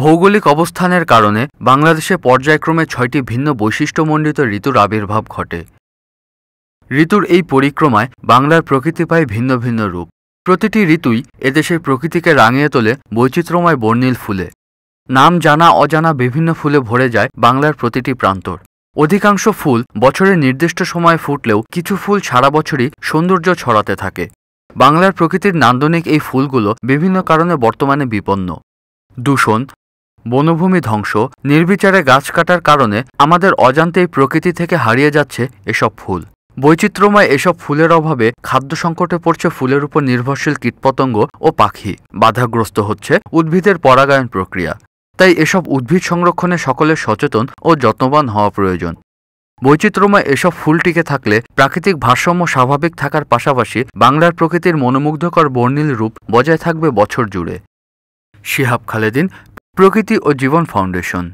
ভৌগোলিক অবস্থানের কারণে বাংলাদেশে পর্যায়ক্রমে ছয়টি ভিন্ন বৈশিষ্ট্যমণ্ডিত ঋতুর আবির্ভাব ঘটে ঋতুর এই পরিক্রমায় বাংলার প্রকৃতি পায় ভিন্ন ভিন্ন রূপ প্রতিটি ঋতুই এদেশের প্রকৃতিকে রাঙিয়ে তোলে বৈচিত্র্যময় বর্ণিল ফুলে নাম জানা অজানা বিভিন্ন ফুলে ভরে যায় বাংলার প্রতিটি প্রান্তর অধিকাংশ ফুল বছরের নির্দিষ্ট সময়ে ফুটলেও কিছু ফুল সারা বছরই সৌন্দর্য ছড়াতে থাকে বাংলার প্রকৃতির নান্দনিক এই ফুলগুলো বিভিন্ন কারণে বর্তমানে বিপন্ন দূষণ বনভূমি ধ্বংস নির্বিচারে গাছ কাটার কারণে আমাদের অজান্তেই প্রকৃতি থেকে হারিয়ে যাচ্ছে এসব ফুল বৈচিত্র্যময় এসব ফুলের অভাবে খাদ্য সংকটে পড়ছে ফুলের উপর নির্ভরশীল কীটপতঙ্গ ও পাখি বাধাগ্রস্ত হচ্ছে উদ্ভিদের পরাগায়ন প্রক্রিয়া তাই এসব উদ্ভিদ সংরক্ষণে সকলের সচেতন ও যত্নবান হওয়া প্রয়োজন বৈচিত্র্যময় এসব ফুল টিকে থাকলে প্রাকৃতিক ভারসাম্য স্বাভাবিক থাকার পাশাপাশি বাংলার প্রকৃতির মনোমুগ্ধকর বর্ণিল রূপ বজায় থাকবে বছর জুড়ে শিহাব খালেদিন প্রকৃতি ও জীবন ফাউন্ডেশন